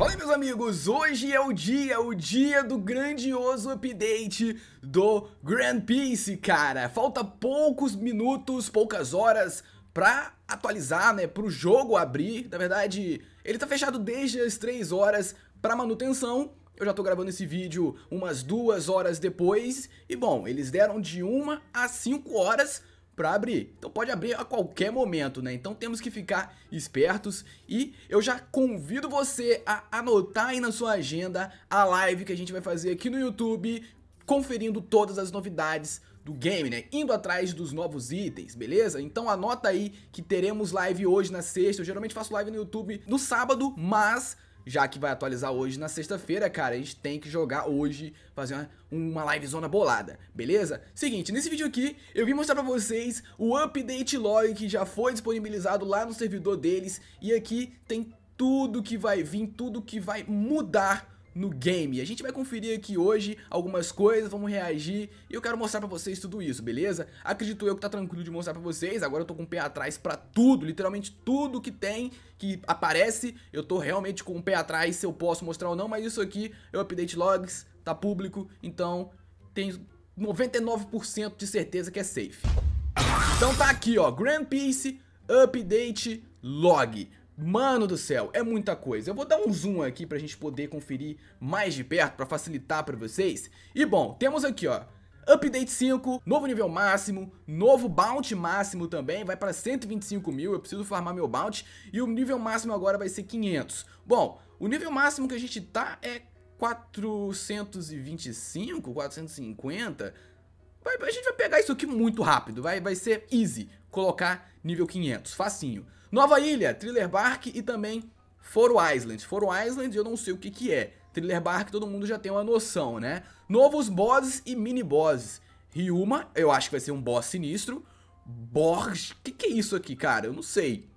Fala aí, meus amigos! Hoje é o dia, o dia do grandioso update do Grand Peace, cara. Falta poucos minutos, poucas horas pra atualizar, né, pro jogo abrir. Na verdade, ele tá fechado desde as 3 horas pra manutenção, eu já tô gravando esse vídeo umas duas horas depois. E bom, eles deram de uma a cinco horas para abrir. Então pode abrir a qualquer momento, né? Então temos que ficar espertos e eu já convido você a anotar aí na sua agenda a live que a gente vai fazer aqui no YouTube, conferindo todas as novidades do game, né? Indo atrás dos novos itens, beleza? Então anota aí que teremos live hoje na sexta. Eu geralmente faço live no YouTube no sábado, mas já que vai atualizar hoje na sexta-feira, cara, a gente tem que jogar hoje, fazer uma, uma livezona bolada, beleza? Seguinte, nesse vídeo aqui eu vim mostrar pra vocês o update log que já foi disponibilizado lá no servidor deles e aqui tem tudo que vai vir, tudo que vai mudar no game. A gente vai conferir aqui hoje algumas coisas, vamos reagir e eu quero mostrar pra vocês tudo isso, beleza? Acredito eu que tá tranquilo de mostrar pra vocês, agora eu tô com o pé atrás pra tudo, literalmente tudo que tem, que aparece, eu tô realmente com o pé atrás se eu posso mostrar ou não, mas isso aqui é o update logs, tá público, então tem 99% de certeza que é safe. Então tá aqui ó, Grand Peace Update Log. Mano do céu, é muita coisa. Eu vou dar um zoom aqui pra gente poder conferir mais de perto, pra facilitar pra vocês. E bom, temos aqui, ó, Update 5, novo nível máximo, novo bounty máximo também, vai para 125 mil, eu preciso farmar meu bounty, e o nível máximo agora vai ser 500. Bom, o nível máximo que a gente tá é 425, 450, vai, a gente vai pegar isso aqui muito rápido, vai, vai ser easy colocar nível 500, facinho. Nova Ilha, Thriller Bark e também Foro Island. Foro Island eu não sei o que que é. Thriller Bark todo mundo já tem uma noção, né? Novos bosses e mini bosses. Ryuma, eu acho que vai ser um boss sinistro. Borges, que que é isso aqui, cara? Eu não sei.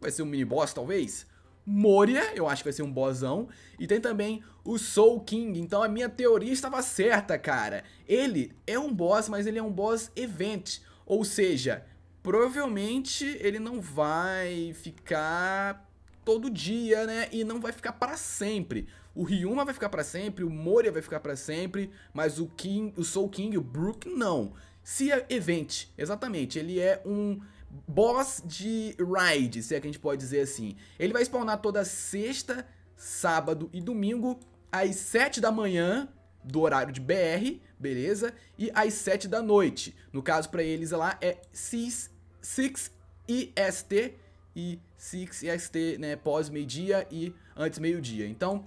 Vai ser um mini boss talvez? Moria, eu acho que vai ser um bossão. E tem também o Soul King. Então a minha teoria estava certa, cara. Ele é um boss, mas ele é um boss event. Ou seja, provavelmente ele não vai ficar todo dia, né? E não vai ficar para sempre. O Ryuma vai ficar para sempre, o Moria vai ficar para sempre, mas o King, o Soul King, o Brook não. Se é event, exatamente, ele é um boss de raid, se é que a gente pode dizer assim. Ele vai spawnar toda sexta, sábado e domingo às 7 da manhã do horário de BR, beleza? E às 7 da noite. No caso, para eles lá é 6, 6 IST e 6 IST, né? Pós meio-dia e antes meio-dia. Então,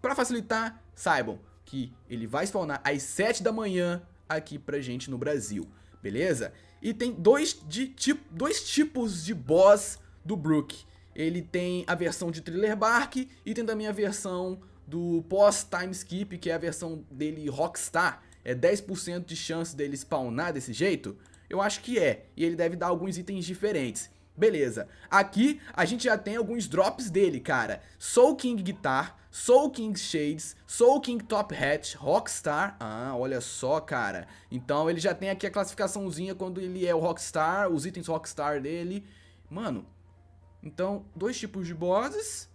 para facilitar, saibam que ele vai spawnar às 7 da manhã aqui pra gente no Brasil, beleza? E tem dois, de, tipo, dois tipos de boss do Brook. Ele tem a versão de Thriller Bark e tem também a versão do pós-time skip, que é a versão dele Rockstar, é 10% de chance dele spawnar desse jeito? Eu acho que é, e ele deve dar alguns itens diferentes. Beleza, aqui a gente já tem alguns drops dele, cara. Soul King Guitar, Soul King Shades, Soul King Top Hat, Rockstar. Ah, olha só, cara. Então ele já tem aqui a classificaçãozinha quando ele é o Rockstar, os itens Rockstar dele. Mano, então dois tipos de bosses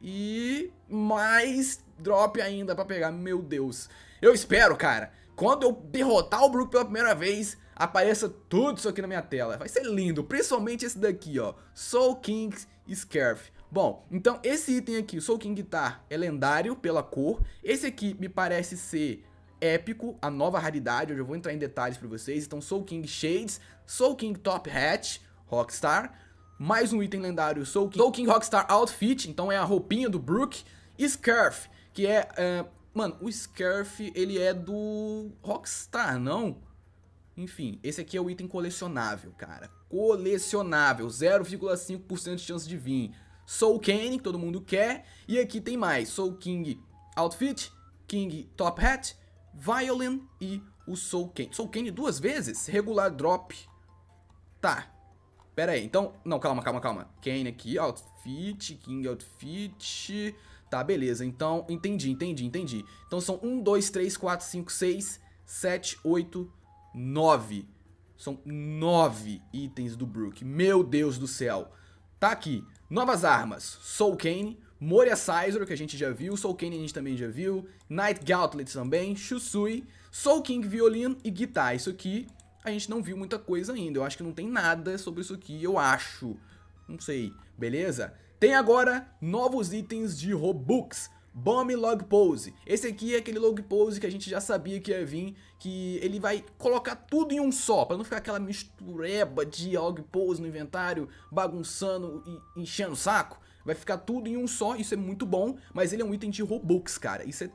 e mais drop ainda pra pegar, meu Deus. Eu espero, cara, quando eu derrotar o Brook pela primeira vez, apareça tudo isso aqui na minha tela. Vai ser lindo, principalmente esse daqui, ó, Soul King Scarf. Bom, então esse item aqui, Soul King Guitar, tá, é lendário pela cor. Esse aqui me parece ser épico, a nova raridade, eu eu vou entrar em detalhes pra vocês. Então Soul King Shades, Soul King Top Hat, Rockstar, mais um item lendário Soul King, Soul King Rockstar Outfit, então é a roupinha do Brook, Scarf, que é, é... mano, o Scarf, ele é do Rockstar, não? Enfim, esse aqui é o item colecionável, cara. Colecionável, 0,5% de chance de vir. Soul Candy, que todo mundo quer. E aqui tem mais, Soul King Outfit, King Top Hat, Violin e o Soul Candy. Soul Candy duas vezes? Regular Drop. Tá, Pera aí, então... Não, calma, calma, calma. Kane aqui, outfit, King outfit... Tá, beleza. Então, entendi, entendi, entendi. Então são 1, 2, 3, 4, 5, 6, 7, 8, 9. São 9 itens do Brook. Meu Deus do céu. Tá aqui. Novas armas. Soul Kane, Moria Sizer, que a gente já viu. Soul Kane a gente também já viu. Night Gauntlet também. Shusui. Soul King Violino e Guitar. Isso aqui a gente não viu muita coisa ainda. Eu acho que não tem nada sobre isso aqui, eu acho. Não sei, beleza? Tem agora novos itens de Robux. Bomb Log Pose. Esse aqui é aquele log pose que a gente já sabia que ia vir, que ele vai colocar tudo em um só, para não ficar aquela mistureba de log pose no inventário, bagunçando e enchendo o saco. Vai ficar tudo em um só, isso é muito bom, mas ele é um item de Robux, cara. Isso é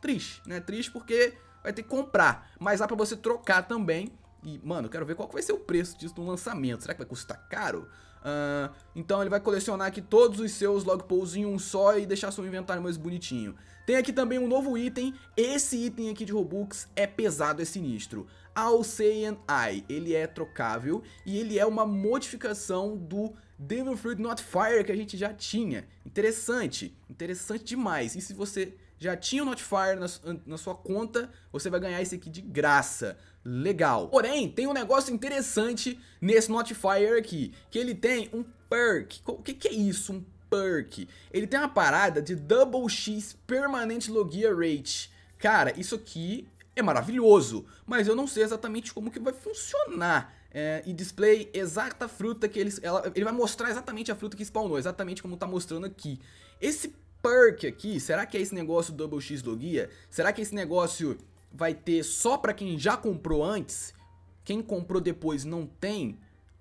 triste, né? Triste porque vai ter que comprar, mas dá para você trocar também e, mano, quero ver qual vai ser o preço disso no lançamento. Será que vai custar caro? Uh, então ele vai colecionar aqui todos os seus log pools em um só e deixar seu inventário mais bonitinho. Tem aqui também um novo item. Esse item aqui de Robux é pesado, é sinistro. Alceian Eye. Ele é trocável e ele é uma modificação do Devil Fruit Not Fire que a gente já tinha. Interessante, interessante demais. E se você já tinha o Notifier na, na, sua conta, você vai ganhar esse aqui de graça. Legal. Porém, tem um negócio interessante nesse Notifier aqui, que ele tem um perk. O que, que é isso, um perk? Ele tem uma parada de Double X Permanent Logia Rate. Cara, isso aqui é maravilhoso, mas eu não sei exatamente como que vai funcionar. É, e display exata fruta que ele, ela, ele vai mostrar exatamente a fruta que spawnou, exatamente como tá mostrando aqui. Esse perk aqui, será que é esse negócio Double X Logia? Será que esse negócio vai ter só para quem já comprou antes? Quem comprou depois não tem?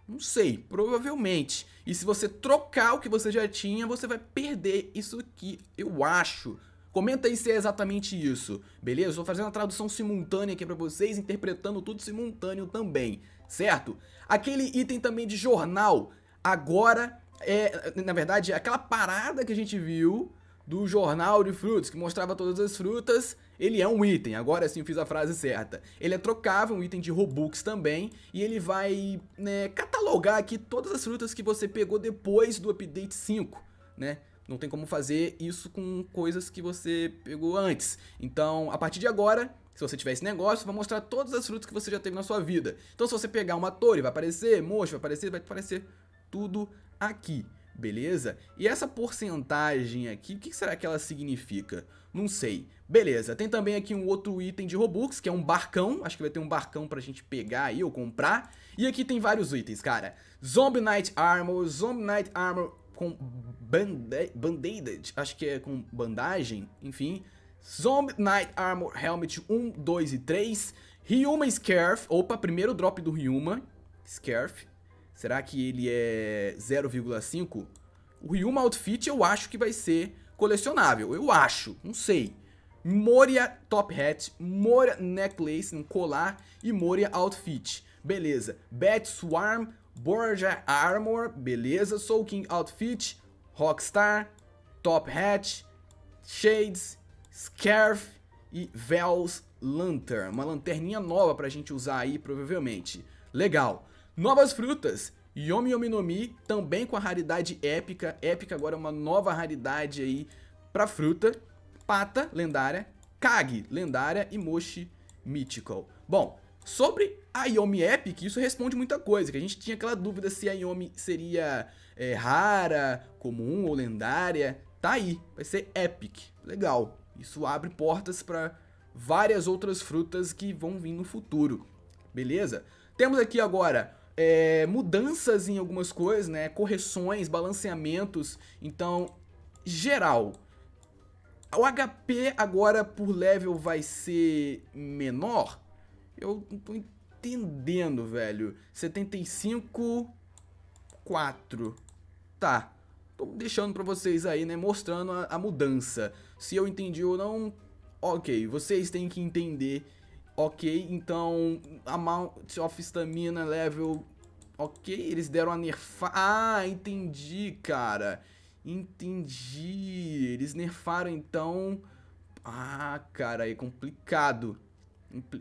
Não sei, provavelmente. E se você trocar o que você já tinha, você vai perder isso aqui, eu acho. Comenta aí se é exatamente isso, beleza? Estou fazendo a tradução simultânea aqui para vocês, interpretando tudo simultâneo também, certo? Aquele item também de jornal, agora é, na verdade, aquela parada que a gente viu do jornal de frutas, que mostrava todas as frutas, ele é um item, agora sim fiz a frase certa. Ele é trocável, um item de Robux também, e ele vai né, catalogar aqui todas as frutas que você pegou depois do update 5, né? Não tem como fazer isso com coisas que você pegou antes. Então, a partir de agora, se você tiver esse negócio, vai mostrar todas as frutas que você já teve na sua vida. Então, se você pegar uma torre, vai aparecer, mocho, vai aparecer, vai aparecer tudo aqui beleza? E essa porcentagem aqui, o que será que ela significa? Não sei. Beleza, tem também aqui um outro item de Robux, que é um barcão. Acho que vai ter um barcão pra gente pegar aí ou comprar. E aqui tem vários itens, cara. Zombie Knight Armor, Zombie Knight Armor com band bandaged, acho que é com bandagem, enfim. Zombie Knight Armor Helmet 1, 2 e 3. Ryuma Scarf, opa, primeiro drop do Ryuma. Scarf, Será que ele é 0,5? O Ryuma Outfit eu acho que vai ser colecionável. Eu acho, não sei. Moria Top Hat, Moria Necklace, um colar e Moria Outfit. Beleza. Bat Swarm, Borja Armor, beleza. Soul King Outfit, Rockstar, Top Hat, Shades, Scarf e Vel's Lantern. Uma lanterninha nova pra gente usar aí, provavelmente. Legal. Novas frutas. Yomi Yomi no Mi, também com a raridade épica. Épica agora é uma nova raridade aí pra fruta. Pata, lendária. Kag, lendária. E Moshi, mythical. Bom, sobre a Yomi Epic, isso responde muita coisa. Que a gente tinha aquela dúvida se a Yomi seria é, rara, comum ou lendária. Tá aí, vai ser Epic. Legal. Isso abre portas para várias outras frutas que vão vir no futuro. Beleza? Temos aqui agora é, mudanças em algumas coisas, né? Correções, balanceamentos. Então, geral. O HP agora por level vai ser menor? Eu não tô entendendo, velho. 75, 4. Tá. Tô deixando pra vocês aí, né? Mostrando a, a mudança. Se eu entendi ou não, ok. Vocês têm que entender Ok, então amount of stamina level... Ok, eles deram a nerfar. Ah, entendi, cara. Entendi. Eles nerfaram, então... Ah, cara, é complicado.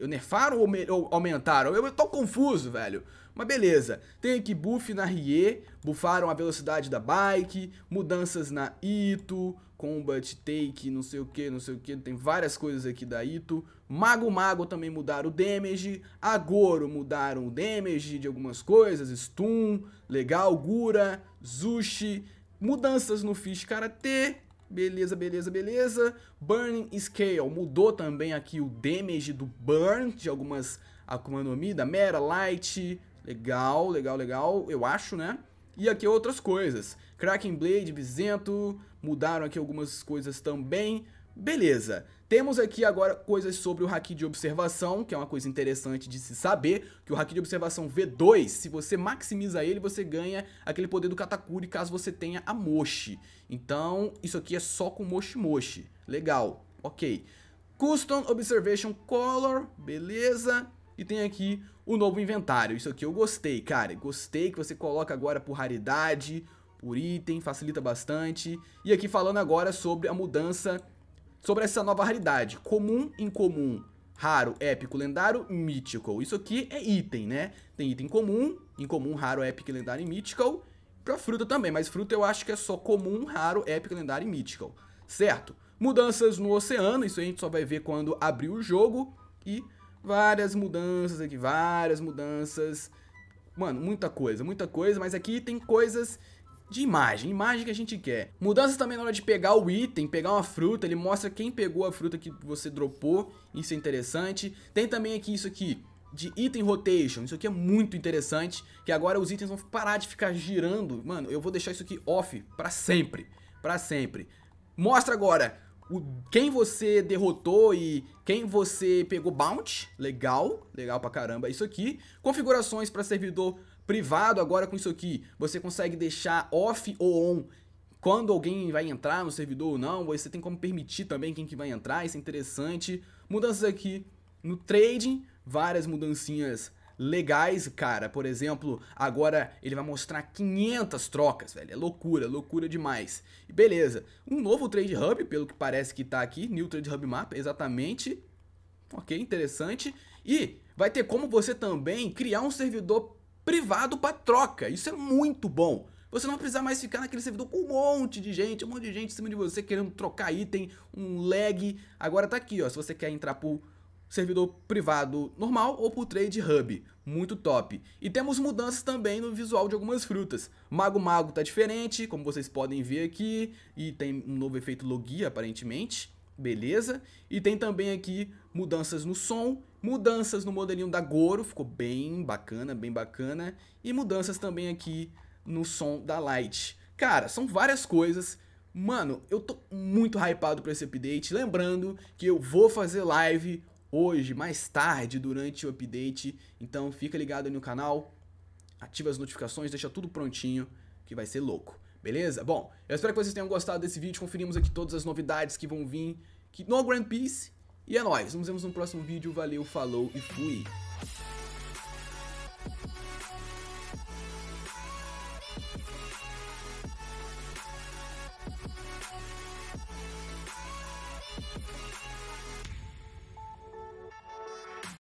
Nerfaram ou, ou aumentaram? Eu, eu tô confuso, velho. Mas beleza. Tem aqui buff na Rie, buffaram a velocidade da bike, mudanças na Ito, combat take, não sei o que, não sei o que. Tem várias coisas aqui da Ito. Mago Mago também mudaram o damage. Agoro mudaram o damage de algumas coisas. Stun, legal, Gura, Zushi. Mudanças no Fish Karate, Beleza, beleza, beleza. Burning Scale. Mudou também aqui o damage do Burn de algumas Akuma no Mi, da Mera, Light. Legal, legal, legal. Eu acho, né? E aqui outras coisas. Kraken Blade, Bizento. Mudaram aqui algumas coisas também. Beleza. Temos aqui agora coisas sobre o haki de observação, que é uma coisa interessante de se saber, que o haki de observação V2, se você maximiza ele, você ganha aquele poder do Katakuri caso você tenha a Moshi. Então, isso aqui é só com Moshi Moshi. Legal, ok. Custom Observation Color, beleza. E tem aqui o novo inventário. Isso aqui eu gostei, cara. Gostei que você coloca agora por raridade, por item, facilita bastante. E aqui falando agora sobre a mudança sobre essa nova raridade. Comum, incomum, raro, épico, lendário, mythical. Isso aqui é item, né? Tem item comum, incomum, raro, épico, lendário e mythical. Pra fruta também, mas fruta eu acho que é só comum, raro, épico, lendário e mythical. Certo? Mudanças no oceano, isso a gente só vai ver quando abrir o jogo. E várias mudanças aqui, várias mudanças. Mano, muita coisa, muita coisa, mas aqui tem coisas de imagem, imagem que a gente quer. Mudanças também na hora de pegar o item, pegar uma fruta, ele mostra quem pegou a fruta que você dropou, isso é interessante. Tem também aqui isso aqui, de item rotation. Isso aqui é muito interessante, que agora os itens vão parar de ficar girando. Mano, eu vou deixar isso aqui off para sempre, para sempre. Mostra agora o, quem você derrotou e quem você pegou bounty. Legal, legal pra caramba isso aqui. Configurações para servidor Privado agora com isso aqui, você consegue deixar off ou on quando alguém vai entrar no servidor ou não, você tem como permitir também quem que vai entrar, isso é interessante. Mudanças aqui no trading, várias mudancinhas legais, cara. Por exemplo, agora ele vai mostrar 500 trocas, velho. É loucura, loucura demais. E beleza. Um novo Trade Hub, pelo que parece que tá aqui, New Trade Hub Map, exatamente. OK, interessante. E vai ter como você também criar um servidor privado para troca. Isso é muito bom. Você não vai precisar mais ficar naquele servidor com um monte de gente, um monte de gente em cima de você querendo trocar item, um lag. Agora tá aqui, ó, se você quer entrar o servidor privado normal ou o Trade Hub. Muito top. E temos mudanças também no visual de algumas frutas. Mago Mago tá diferente, como vocês podem ver aqui, e tem um novo efeito Logia aparentemente. Beleza? E tem também aqui mudanças no som Mudanças no modelinho da Goro, ficou bem bacana, bem bacana. E mudanças também aqui no som da Light. Cara, são várias coisas. Mano, eu tô muito hypado pra esse update. Lembrando que eu vou fazer live hoje, mais tarde, durante o update. Então fica ligado aí no canal, ativa as notificações, deixa tudo prontinho, que vai ser louco. Beleza? Bom, eu espero que vocês tenham gostado desse vídeo. Conferimos aqui todas as novidades que vão vir que no Grand Peace e é nóis, nos vemos no próximo vídeo, valeu, falou e fui!